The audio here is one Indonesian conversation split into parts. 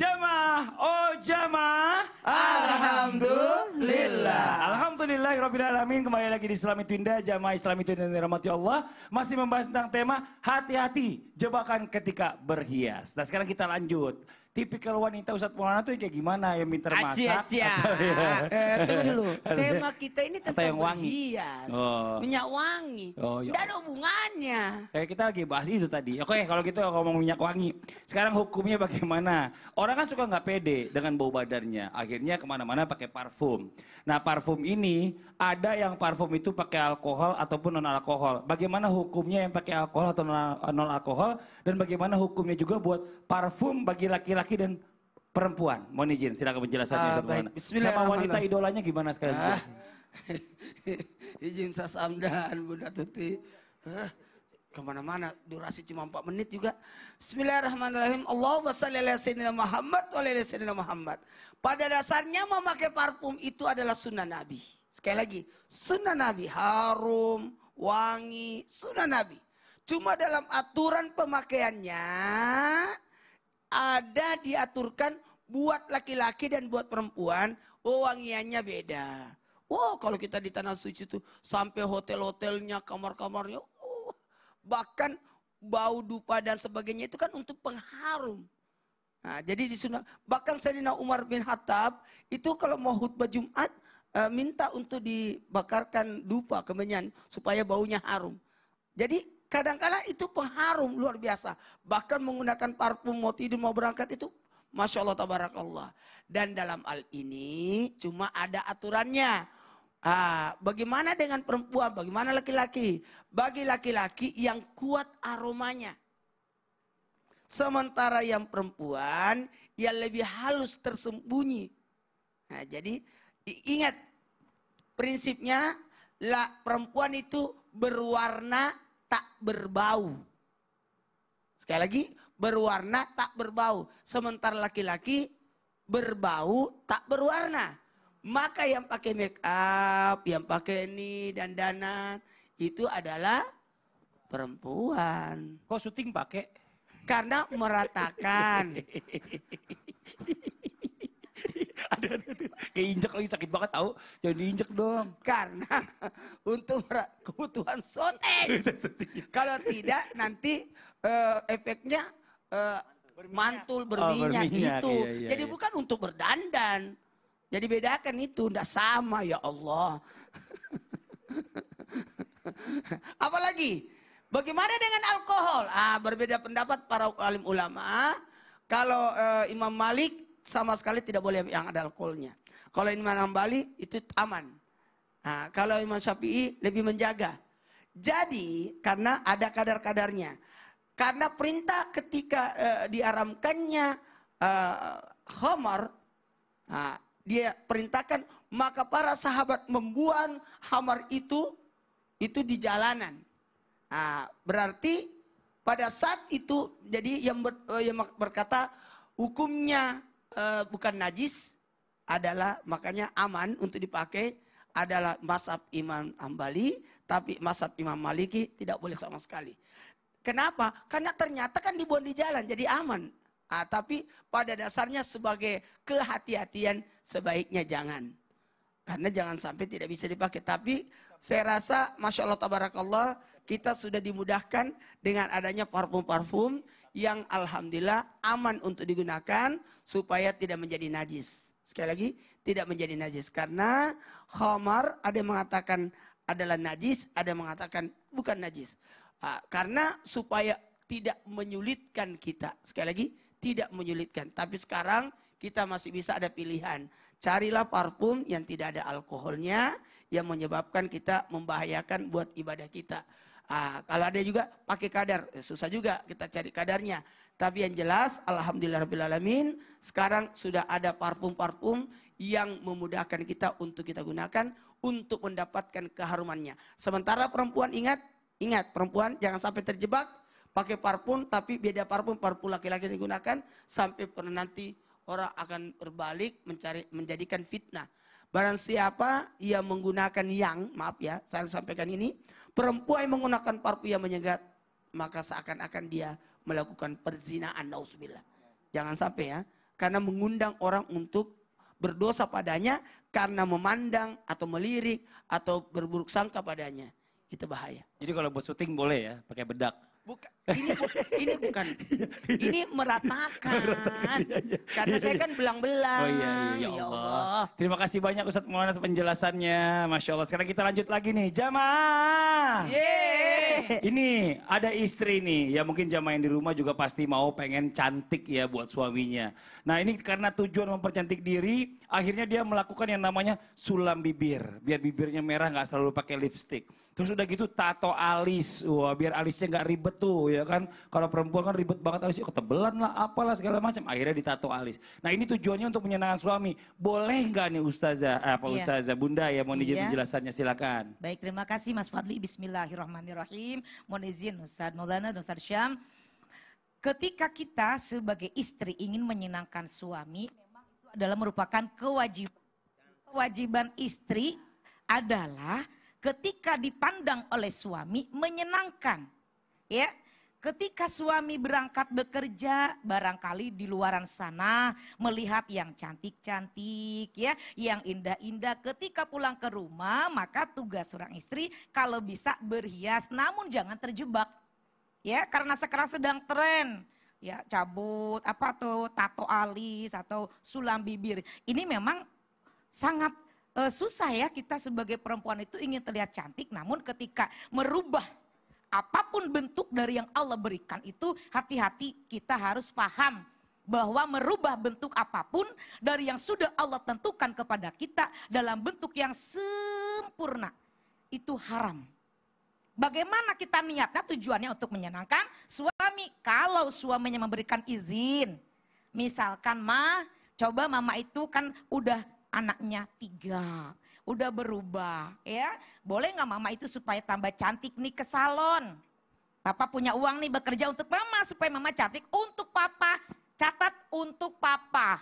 Jamaah, oh jamaah. Alhamdulillah. Alhamdulillah, Rabbil Alamin. Kembali lagi di Islami Twinda, jamaah Islami Twinda yang dirahmati Allah. Masih membahas tentang tema hati-hati, jebakan ketika berhias. Nah sekarang kita lanjut tipikal wanita Ustadz Maulana tuh kayak gimana yang minta masak? Aja. aci, ya. eh, tunggu dulu. Tema kita ini tentang yang wangi. berhias. Oh. Minyak wangi. Oh, iya. ada hubungannya. Kayak kita lagi bahas itu tadi. Oke, kalau gitu ngomong minyak wangi. Sekarang hukumnya bagaimana? Orang kan suka nggak pede dengan bau badannya. Akhirnya kemana-mana pakai parfum. Nah, parfum ini ada yang parfum itu pakai alkohol ataupun non alkohol. Bagaimana hukumnya yang pakai alkohol atau non alkohol dan bagaimana hukumnya juga buat parfum bagi laki-laki laki-laki dan perempuan. Mohon izin, silakan penjelasannya. Uh, baik. Nama wanita idolanya gimana sekali? Uh, izin saya Samdan, Bunda Tuti. Hah? Kemana-mana, durasi cuma 4 menit juga. Bismillahirrahmanirrahim. Allahumma salli ala sayyidina Muhammad wa ala sayyidina Muhammad. Pada dasarnya memakai parfum itu adalah sunnah Nabi. Sekali lagi, sunnah Nabi. Harum, wangi, sunnah Nabi. Cuma dalam aturan pemakaiannya, ada diaturkan buat laki-laki dan buat perempuan oh, wangiannya beda. Wow, kalau kita di tanah suci itu sampai hotel-hotelnya, kamar-kamarnya, oh, bahkan bau dupa dan sebagainya itu kan untuk pengharum. Nah, jadi di sunnah, bahkan Sayyidina Umar bin Khattab itu kalau mau khutbah Jumat e, minta untuk dibakarkan dupa kemenyan supaya baunya harum. Jadi Kadangkala -kadang itu pengharum luar biasa. Bahkan menggunakan parfum mau tidur mau berangkat itu Masya Allah tabarakallah. Dan dalam hal ini cuma ada aturannya. Ah, bagaimana dengan perempuan? Bagaimana laki-laki? Bagi laki-laki yang kuat aromanya. Sementara yang perempuan yang lebih halus tersembunyi. Nah, jadi ingat prinsipnya la, perempuan itu berwarna tak berbau. Sekali lagi, berwarna tak berbau. Sementara laki-laki berbau tak berwarna. Maka yang pakai make up, yang pakai ini dandanan itu adalah perempuan. Kok syuting pakai? Karena meratakan. ada, ada, ada. Keinjek lagi sakit banget tahu. Jangan diinjek dong. Karena untuk kebutuhan soteng Kalau tidak nanti uh, efeknya uh, mantul oh, berminyak, oh, berminyak itu. Iya, iya, Jadi iya. bukan untuk berdandan. Jadi bedakan itu ndak sama ya Allah. Apalagi bagaimana dengan alkohol? Ah berbeda pendapat para alim ulama. Kalau uh, Imam Malik sama sekali tidak boleh yang ada alkoholnya. Kalau Imam Hambali itu aman. Nah, kalau Imam Syafi'i lebih menjaga. Jadi karena ada kadar-kadarnya. Karena perintah ketika uh, eh, diaramkannya uh, eh, homer, uh, nah, dia perintahkan maka para sahabat membuang homer itu itu di jalanan. Uh, berarti pada saat itu jadi yang, ber, eh, yang berkata hukumnya uh, bukan najis adalah makanya aman untuk dipakai adalah masab Imam Ambali, tapi masab Imam Maliki tidak boleh sama sekali. Kenapa? Karena ternyata kan dibuat di jalan, jadi aman. Ah, tapi pada dasarnya sebagai kehati-hatian sebaiknya jangan. Karena jangan sampai tidak bisa dipakai. Tapi saya rasa Masya Allah Tabarakallah kita sudah dimudahkan dengan adanya parfum-parfum yang Alhamdulillah aman untuk digunakan supaya tidak menjadi najis. Sekali lagi, tidak menjadi najis karena khamar ada yang mengatakan adalah najis, ada yang mengatakan bukan najis. Ah, karena supaya tidak menyulitkan kita. Sekali lagi, tidak menyulitkan. Tapi sekarang kita masih bisa ada pilihan. Carilah parfum yang tidak ada alkoholnya yang menyebabkan kita membahayakan buat ibadah kita. Ah, kalau ada juga pakai kadar, eh, susah juga kita cari kadarnya. Tapi yang jelas, alhamdulillah Alhamdulillahirrahmanirrahim, sekarang sudah ada parfum-parfum yang memudahkan kita untuk kita gunakan untuk mendapatkan keharumannya. Sementara perempuan ingat, ingat perempuan jangan sampai terjebak pakai parfum tapi beda parfum parfum laki-laki yang digunakan sampai pernah nanti orang akan berbalik mencari menjadikan fitnah. Barang siapa yang menggunakan yang, maaf ya, saya sampaikan ini, perempuan yang menggunakan parfum yang menyegat, maka seakan-akan dia melakukan perzinaan nausbillah. Jangan sampai ya, karena mengundang orang untuk berdosa padanya karena memandang atau melirik atau berburuk sangka padanya. Itu bahaya. Jadi kalau buat syuting boleh ya pakai bedak. Bukan ini bu, ini bukan. ini meratakan. Iya, iya. Karena iya, saya kan belang-belang. Oh iya, iya. Ya, ya Allah. Allah. Terima kasih banyak Ustaz Maulana penjelasannya. Masya Allah. Sekarang kita lanjut lagi nih. Jamaah. Yeah. Ini ada istri nih. Ya mungkin jamaah yang di rumah juga pasti mau pengen cantik ya buat suaminya. Nah ini karena tujuan mempercantik diri. Akhirnya dia melakukan yang namanya sulam bibir. Biar bibirnya merah nggak selalu pakai lipstick. Terus udah gitu tato alis. Wah biar alisnya nggak ribet tuh ya ya kan. Kalau perempuan kan ribet banget alisnya ketebelan lah, apalah segala macam. Akhirnya ditato alis. Nah ini tujuannya untuk menyenangkan suami. Boleh nggak nih Ustazah, eh, apa iya. Ustazah Bunda ya mohon izin iya. penjelasannya silakan. Baik terima kasih Mas Fadli. Bismillahirrahmanirrahim. Mohon izin Ustaz Maulana dan Ustaz Syam. Ketika kita sebagai istri ingin menyenangkan suami, memang itu adalah merupakan kewajiban. Kewajiban istri adalah ketika dipandang oleh suami menyenangkan. Ya, Ketika suami berangkat bekerja, barangkali di luaran sana melihat yang cantik-cantik ya, yang indah-indah. Ketika pulang ke rumah, maka tugas seorang istri kalau bisa berhias, namun jangan terjebak. Ya, karena sekarang sedang tren ya cabut apa tuh tato alis atau sulam bibir. Ini memang sangat uh, susah ya kita sebagai perempuan itu ingin terlihat cantik namun ketika merubah apapun bentuk dari yang Allah berikan itu hati-hati kita harus paham bahwa merubah bentuk apapun dari yang sudah Allah tentukan kepada kita dalam bentuk yang sempurna itu haram. Bagaimana kita niatnya tujuannya untuk menyenangkan suami kalau suaminya memberikan izin. Misalkan mah coba mama itu kan udah anaknya tiga udah berubah ya. Boleh nggak mama itu supaya tambah cantik nih ke salon? Papa punya uang nih bekerja untuk mama supaya mama cantik untuk papa. Catat untuk papa,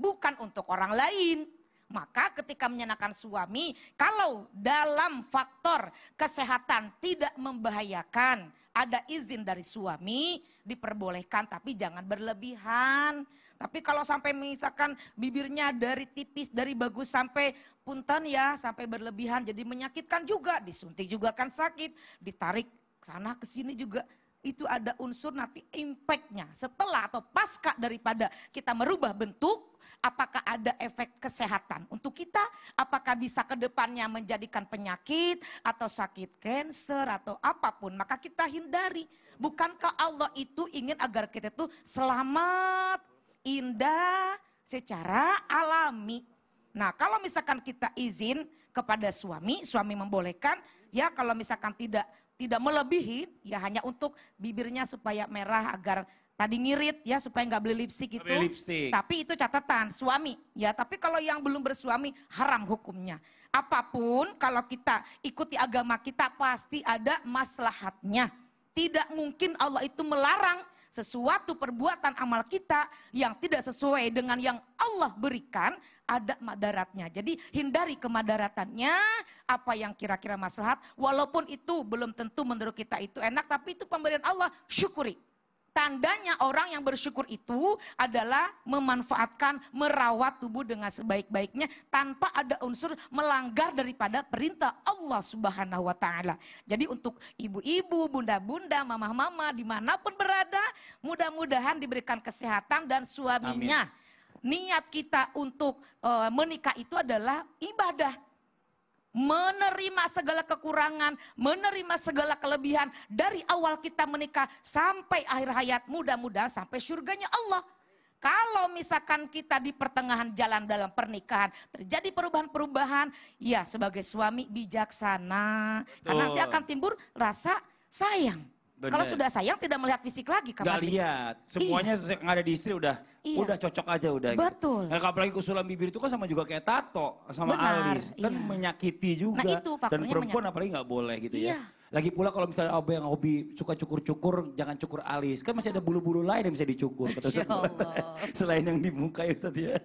bukan untuk orang lain. Maka ketika menyenangkan suami, kalau dalam faktor kesehatan tidak membahayakan, ada izin dari suami, diperbolehkan tapi jangan berlebihan. Tapi kalau sampai misalkan bibirnya dari tipis, dari bagus sampai punten ya sampai berlebihan jadi menyakitkan juga, disuntik juga kan sakit, ditarik sana ke sini juga itu ada unsur nanti impactnya setelah atau pasca daripada kita merubah bentuk apakah ada efek kesehatan untuk kita apakah bisa ke depannya menjadikan penyakit atau sakit kanker atau apapun maka kita hindari bukankah Allah itu ingin agar kita itu selamat indah secara alami Nah, kalau misalkan kita izin kepada suami, suami membolehkan, ya kalau misalkan tidak tidak melebihi, ya hanya untuk bibirnya supaya merah agar tadi ngirit ya supaya nggak beli lipstik itu. Beli lipstick. Tapi itu catatan suami ya. Tapi kalau yang belum bersuami haram hukumnya. Apapun kalau kita ikuti agama kita pasti ada maslahatnya. Tidak mungkin Allah itu melarang sesuatu perbuatan amal kita yang tidak sesuai dengan yang Allah berikan ada madaratnya. Jadi hindari kemadaratannya, apa yang kira-kira maslahat, walaupun itu belum tentu menurut kita itu enak, tapi itu pemberian Allah, syukuri. Tandanya orang yang bersyukur itu adalah memanfaatkan, merawat tubuh dengan sebaik-baiknya tanpa ada unsur melanggar daripada perintah Allah Subhanahu wa taala. Jadi untuk ibu-ibu, bunda-bunda, mama mama dimanapun berada, mudah-mudahan diberikan kesehatan dan suaminya. Amin. Niat kita untuk e, menikah itu adalah ibadah menerima segala kekurangan, menerima segala kelebihan dari awal kita menikah sampai akhir hayat, mudah-mudahan sampai surganya Allah. Kalau misalkan kita di pertengahan jalan dalam pernikahan terjadi perubahan-perubahan, ya sebagai suami bijaksana, karena nanti akan timbul rasa sayang. Kalau sudah sayang tidak melihat fisik lagi kan? Gak lihat. Semuanya iya. nggak ada di istri udah iya. udah cocok aja udah gitu. Betul. Gitu. Nah, apalagi kusulan bibir itu kan sama juga kayak tato sama Benar, alis. Kan iya. menyakiti nah, juga. Nah, itu Dan perempuan menyakiti. apalagi nggak boleh gitu ya. iya. ya. Lagi pula kalau misalnya abang yang hobi suka cukur-cukur, jangan cukur alis. Kan masih ada bulu-bulu lain yang bisa dicukur. Kata ya Selain yang di muka ya Ustaz ya.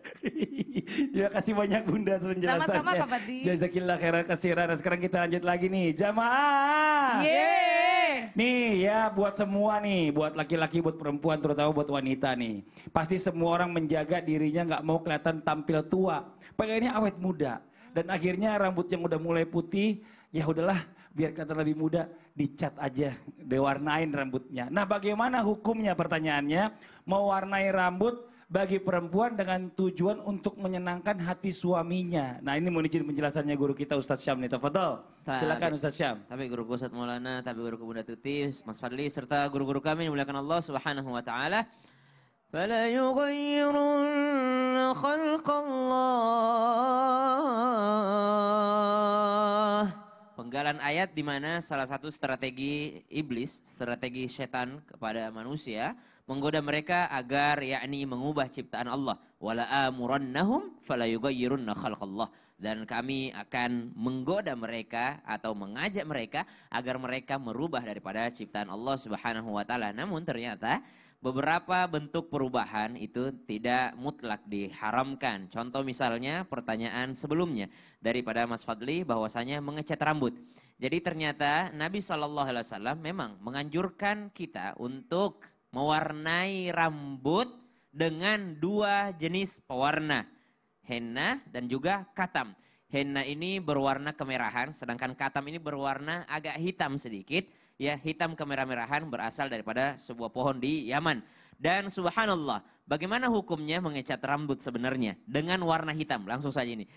ya kasih banyak Bunda penjelasannya. Sama-sama Kak Badi. Jazakillah khairan kasiran. Nah, sekarang kita lanjut lagi nih. Jamaah. Yeay. Nih ya buat semua nih, buat laki-laki, buat perempuan, terutama buat wanita nih. Pasti semua orang menjaga dirinya nggak mau kelihatan tampil tua. ini awet muda. Dan akhirnya rambut yang udah mulai putih, ya udahlah biar kelihatan lebih muda, dicat aja, diwarnain rambutnya. Nah bagaimana hukumnya pertanyaannya? Mewarnai rambut bagi perempuan dengan tujuan untuk menyenangkan hati suaminya. Nah ini mau izin penjelasannya guru kita Ustaz Syam nih. Tafadol. Silakan Ustaz Syam. Tapi guru Ustadz Maulana, tapi guru Bunda Tuti, Mas Fadli, serta guru-guru kami yang Allah Subhanahu Wa Taala. فلا خلق Penggalan ayat di mana salah satu strategi iblis, strategi setan kepada manusia menggoda mereka agar yakni mengubah ciptaan Allah. Wala amurannahum falayughayyirunna khalqallah dan kami akan menggoda mereka atau mengajak mereka agar mereka merubah daripada ciptaan Allah Subhanahu wa taala. Namun ternyata beberapa bentuk perubahan itu tidak mutlak diharamkan. Contoh misalnya pertanyaan sebelumnya daripada Mas Fadli bahwasanya mengecat rambut. Jadi ternyata Nabi Shallallahu alaihi wasallam memang menganjurkan kita untuk mewarnai rambut dengan dua jenis pewarna, henna dan juga katam. Henna ini berwarna kemerahan, sedangkan katam ini berwarna agak hitam sedikit. Ya, hitam kemerah-merahan berasal daripada sebuah pohon di Yaman. Dan subhanallah, bagaimana hukumnya mengecat rambut sebenarnya dengan warna hitam? Langsung saja ini.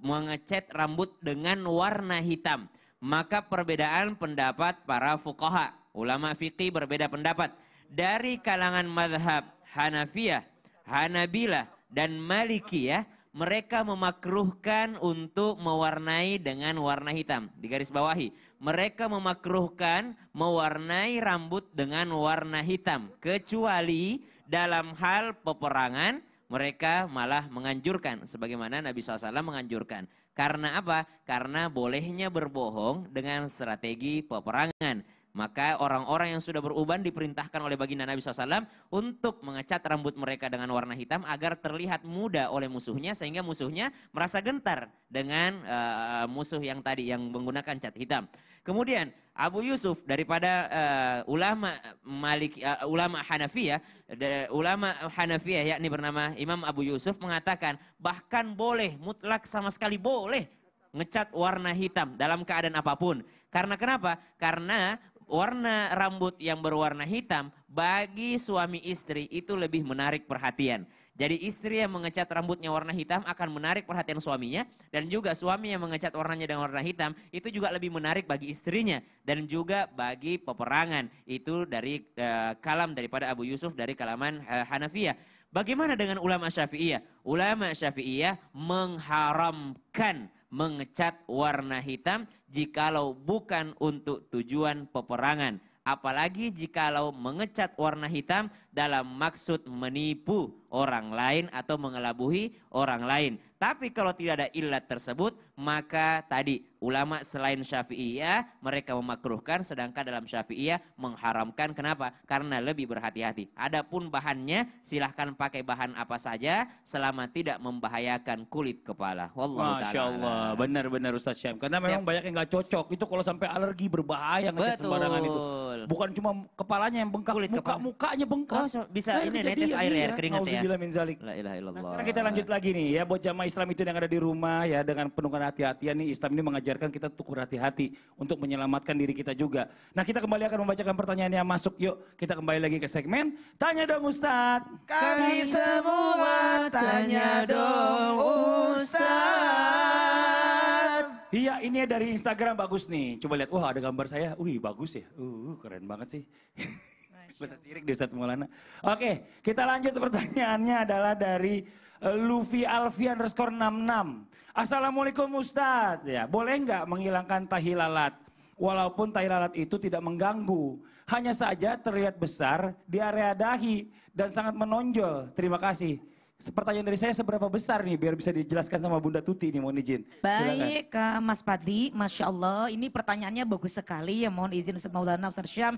Mengecat rambut dengan warna hitam. Maka perbedaan pendapat para fukoha. Ulama fikih berbeda pendapat dari kalangan madhab Hanafiyah, Hanabilah, dan Malikiyah, mereka memakruhkan untuk mewarnai dengan warna hitam. Di garis bawahi, mereka memakruhkan mewarnai rambut dengan warna hitam. Kecuali dalam hal peperangan, mereka malah menganjurkan. Sebagaimana Nabi SAW menganjurkan. Karena apa? Karena bolehnya berbohong dengan strategi peperangan maka orang-orang yang sudah beruban diperintahkan oleh baginda Nabi SAW untuk mengecat rambut mereka dengan warna hitam agar terlihat muda oleh musuhnya sehingga musuhnya merasa gentar dengan uh, musuh yang tadi yang menggunakan cat hitam. Kemudian Abu Yusuf daripada uh, ulama Malik uh, ulama Hanafiyah de, ulama Hanafiyah yakni bernama Imam Abu Yusuf mengatakan bahkan boleh mutlak sama sekali boleh ngecat warna hitam dalam keadaan apapun. Karena kenapa? Karena warna rambut yang berwarna hitam bagi suami istri itu lebih menarik perhatian. Jadi istri yang mengecat rambutnya warna hitam akan menarik perhatian suaminya dan juga suami yang mengecat warnanya dengan warna hitam itu juga lebih menarik bagi istrinya dan juga bagi peperangan. Itu dari e, kalam daripada Abu Yusuf dari kalaman e, eh, Hanafiyah. Bagaimana dengan ulama Syafi'iyah? Ulama Syafi'iyah mengharamkan mengecat warna hitam jikalau bukan untuk tujuan peperangan. Apalagi jikalau mengecat warna hitam dalam maksud menipu orang lain atau mengelabuhi orang lain. Tapi kalau tidak ada ilat tersebut, maka tadi ulama selain Syafi'iyah mereka memakruhkan sedangkan dalam Syafi'iyah mengharamkan. Kenapa? Karena lebih berhati-hati. Adapun bahannya silahkan pakai bahan apa saja selama tidak membahayakan kulit kepala. Wallahu Masya Allah, benar-benar Ustaz Syam. Karena memang Siap. banyak yang nggak cocok. Itu kalau sampai alergi berbahaya Betul. sembarangan itu. Bukan cuma kepalanya yang bengkak, Kulit muka kepala. mukanya bengkak. Oh, bisa nah, ini netes air air keringat ya. zalik. La Nah, sekarang kita lanjut lagi nih ya buat jamaah Islam itu yang ada di rumah ya dengan penuh hati-hatian nih Islam ini mengajarkan kita untuk berhati-hati untuk menyelamatkan diri kita juga. Nah, kita kembali akan membacakan pertanyaan yang masuk yuk. Kita kembali lagi ke segmen Tanya dong Ustaz. Kami semua tanya dong Ustaz. Iya, ini ya dari Instagram bagus nih. Coba lihat, wah ada gambar saya. Wih, bagus ya. Uh, uh keren banget sih. Bisa sirik di Ustadz Maulana. Oke, kita lanjut pertanyaannya adalah dari eh, Luffy Alfian underscore 66. Assalamualaikum Ustadz. Ya, boleh nggak menghilangkan tahi lalat? Walaupun tahi lalat itu tidak mengganggu. Hanya saja terlihat besar di area dahi dan sangat menonjol. Terima kasih pertanyaan dari saya seberapa besar nih biar bisa dijelaskan sama Bunda Tuti nih mohon izin. Baik Kak Mas Fadli, Masya Allah ini pertanyaannya bagus sekali ya mohon izin Ustaz Maulana Ustaz Syam.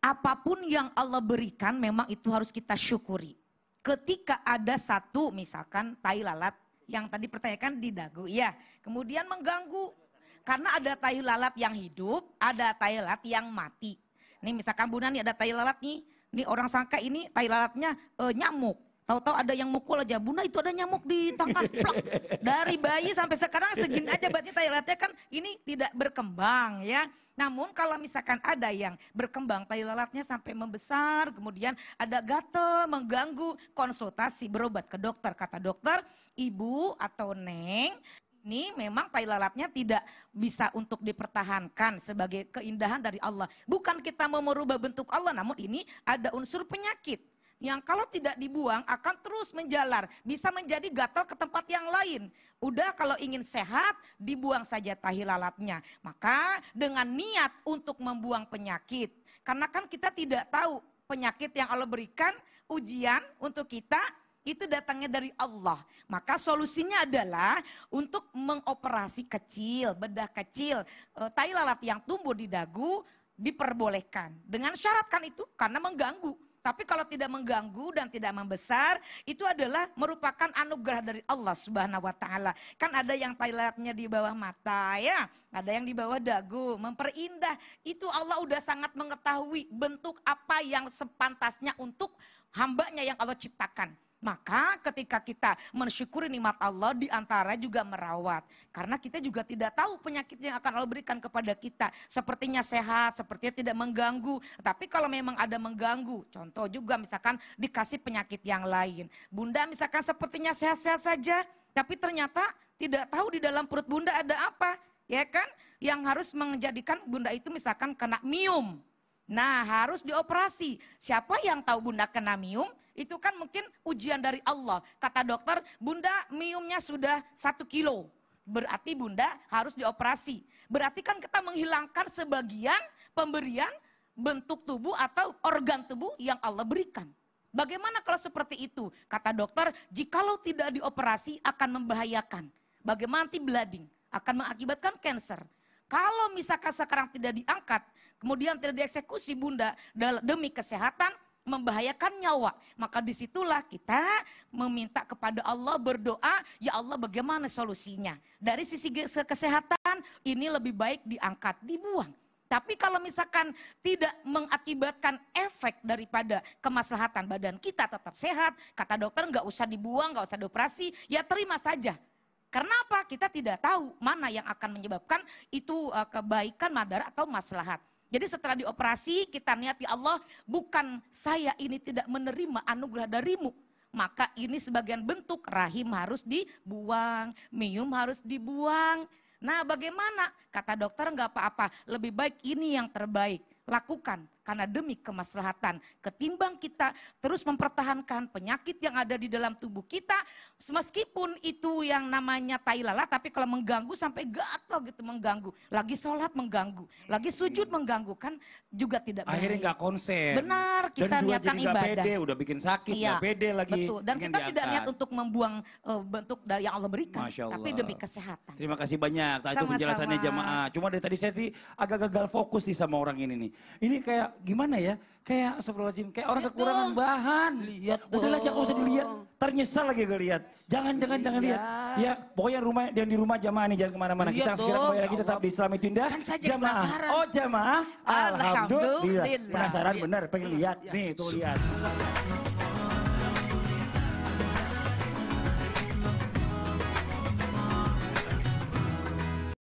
Apapun yang Allah berikan memang itu harus kita syukuri. Ketika ada satu misalkan tai lalat yang tadi pertanyakan di dagu ya kemudian mengganggu karena ada tai lalat yang hidup, ada tai lalat yang mati. Nih misalkan Bunda nih ada tai lalat nih, nih orang sangka ini tai lalatnya e, nyamuk Tahu-tahu ada yang mukul aja, Bunda itu ada nyamuk di tangan. Plak. Dari bayi sampai sekarang segini aja berarti toiletnya kan ini tidak berkembang ya. Namun kalau misalkan ada yang berkembang tai lalatnya sampai membesar, kemudian ada gatel mengganggu konsultasi berobat ke dokter. Kata dokter, ibu atau neng ini memang tai lalatnya tidak bisa untuk dipertahankan sebagai keindahan dari Allah. Bukan kita mau merubah bentuk Allah, namun ini ada unsur penyakit yang kalau tidak dibuang akan terus menjalar, bisa menjadi gatal ke tempat yang lain. Udah kalau ingin sehat, dibuang saja tahi lalatnya. Maka dengan niat untuk membuang penyakit, karena kan kita tidak tahu penyakit yang Allah berikan, ujian untuk kita itu datangnya dari Allah. Maka solusinya adalah untuk mengoperasi kecil, bedah kecil, eh, tahi lalat yang tumbuh di dagu diperbolehkan. Dengan syaratkan itu karena mengganggu tapi kalau tidak mengganggu dan tidak membesar, itu adalah merupakan anugerah dari Allah Subhanahu wa taala. Kan ada yang toiletnya di bawah mata ya, ada yang di bawah dagu, memperindah. Itu Allah udah sangat mengetahui bentuk apa yang sepantasnya untuk hambanya yang Allah ciptakan. Maka ketika kita mensyukuri nikmat Allah diantara juga merawat. Karena kita juga tidak tahu penyakit yang akan Allah berikan kepada kita. Sepertinya sehat, sepertinya tidak mengganggu. Tapi kalau memang ada mengganggu, contoh juga misalkan dikasih penyakit yang lain. Bunda misalkan sepertinya sehat-sehat saja, tapi ternyata tidak tahu di dalam perut bunda ada apa. Ya kan? Yang harus menjadikan bunda itu misalkan kena mium. Nah harus dioperasi. Siapa yang tahu bunda kena mium? Itu kan mungkin ujian dari Allah. Kata dokter, bunda miumnya sudah satu kilo. Berarti bunda harus dioperasi. Berarti kan kita menghilangkan sebagian pemberian bentuk tubuh atau organ tubuh yang Allah berikan. Bagaimana kalau seperti itu? Kata dokter, jikalau tidak dioperasi akan membahayakan. Bagaimana nanti blading Akan mengakibatkan cancer. Kalau misalkan sekarang tidak diangkat, kemudian tidak dieksekusi bunda demi kesehatan, membahayakan nyawa. Maka disitulah kita meminta kepada Allah berdoa, ya Allah bagaimana solusinya. Dari sisi kesehatan ini lebih baik diangkat, dibuang. Tapi kalau misalkan tidak mengakibatkan efek daripada kemaslahatan badan kita tetap sehat, kata dokter nggak usah dibuang, nggak usah dioperasi, ya terima saja. karena apa kita tidak tahu mana yang akan menyebabkan itu eh, kebaikan, madara atau maslahat. Jadi setelah dioperasi kita niati ya Allah bukan saya ini tidak menerima anugerah darimu. Maka ini sebagian bentuk rahim harus dibuang, minum harus dibuang. Nah bagaimana? Kata dokter nggak apa-apa, lebih baik ini yang terbaik. Lakukan, karena demi kemaslahatan. Ketimbang kita terus mempertahankan penyakit yang ada di dalam tubuh kita, meskipun itu yang namanya tai lalat, tapi kalau mengganggu sampai gatal gitu mengganggu. Lagi sholat mengganggu, lagi sujud hmm. mengganggu, kan juga tidak Akhirnya gak konsen. Benar, kita Dan niatkan jadi ibadah. Pede, udah bikin sakit, iya, gak pede lagi. Betul. Dan kita diangkat. tidak niat untuk membuang uh, bentuk yang Allah berikan, Allah. tapi demi kesehatan. Terima kasih banyak. Nah, itu penjelasannya jamaah. Cuma dari tadi saya sih agak gagal fokus nih sama orang ini nih. Ini kayak gimana ya? Kayak astagfirullahaladzim, kayak orang lihat gitu. kekurangan bahan. Lihat udahlah jangan usah dilihat, ternyesal lagi gue lihat. Jangan, jangan, iya. jangan lihat. Ya, pokoknya rumah dan di rumah jamaah nih jangan kemana-mana. Iya kita segera kembali lagi tetap ya di Islam itu indah. Kan jamaah. Oh jamaah, alhamdulillah. Penasaran bener, pengen lihat. Iya. Nih tuh lihat.